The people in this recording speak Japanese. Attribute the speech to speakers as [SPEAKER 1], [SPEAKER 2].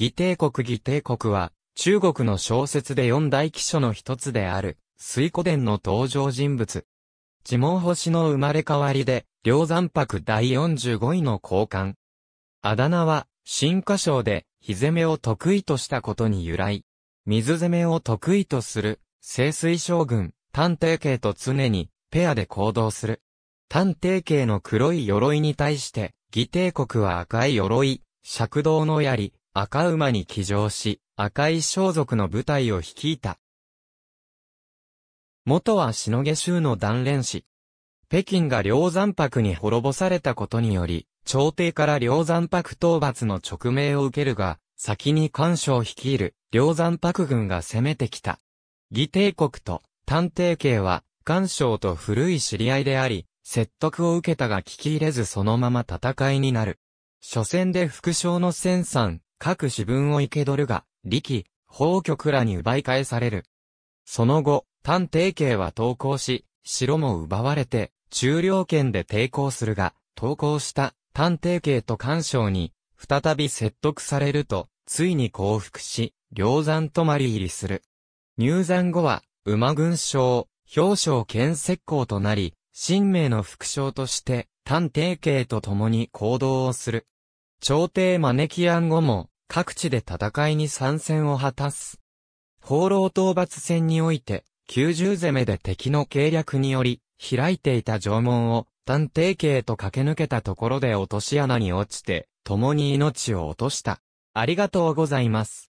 [SPEAKER 1] 義帝国義帝国は、中国の小説で四大記書の一つである、水古伝の登場人物。地門星の生まれ変わりで、梁山泊第45位の交換。あだ名は、新華章で、日攻めを得意としたことに由来。水攻めを得意とする、清水将軍、探偵系と常に、ペアで行動する。探偵系の黒い鎧に対して、義帝国は赤い鎧、尺道の槍、赤馬に騎乗し、赤い装束の部隊を率いた。元はしのげ州の断連市。北京が梁山泊に滅ぼされたことにより、朝廷から梁山泊討伐の直命を受けるが、先に渉を率いる梁山泊軍が攻めてきた。義帝国と探偵系は干渉と古い知り合いであり、説得を受けたが聞き入れずそのまま戦いになる。初戦で副将の千さん、各自分を生け取るが、力、法局らに奪い返される。その後、丹偵系は投降し、城も奪われて、中領権で抵抗するが、投降した丹偵系と干渉に、再び説得されると、ついに降伏し、両山泊まり入りする。入山後は、馬軍将、表彰兼石膏となり、新名の副将として、丹偵系と共に行動をする。朝廷招き案後も、各地で戦いに参戦を果たす。放浪討伐戦において、90攻めで敵の計略により、開いていた縄文を、探偵系と駆け抜けたところで落とし穴に落ちて、共に命を落とした。ありがとうございます。